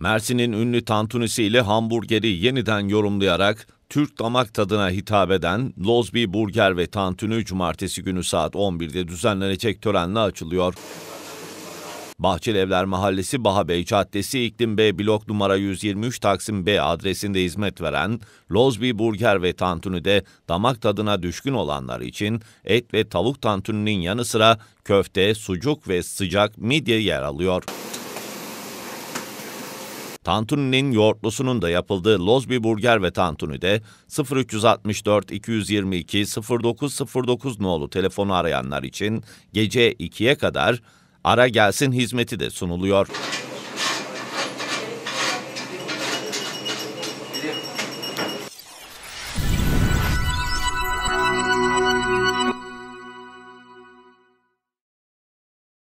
Mersin'in ünlü tantunisi ile hamburgeri yeniden yorumlayarak Türk damak tadına hitap eden Lozby Burger ve Tantuni cumartesi günü saat 11'de düzenlenecek törenle açılıyor. Bahçelievler Mahallesi Bahabey Caddesi İklim B blok numara 123 Taksim B adresinde hizmet veren Lozbi Burger ve Tantuni'de damak tadına düşkün olanlar için et ve tavuk tantuninin yanı sıra köfte, sucuk ve sıcak midye yer alıyor. Tantuni'nin yoğurtlusunun da yapıldığı Lozbi Burger ve Tantuni'de 0364 222 0909 nolu telefonu arayanlar için gece 2'ye kadar ara gelsin hizmeti de sunuluyor.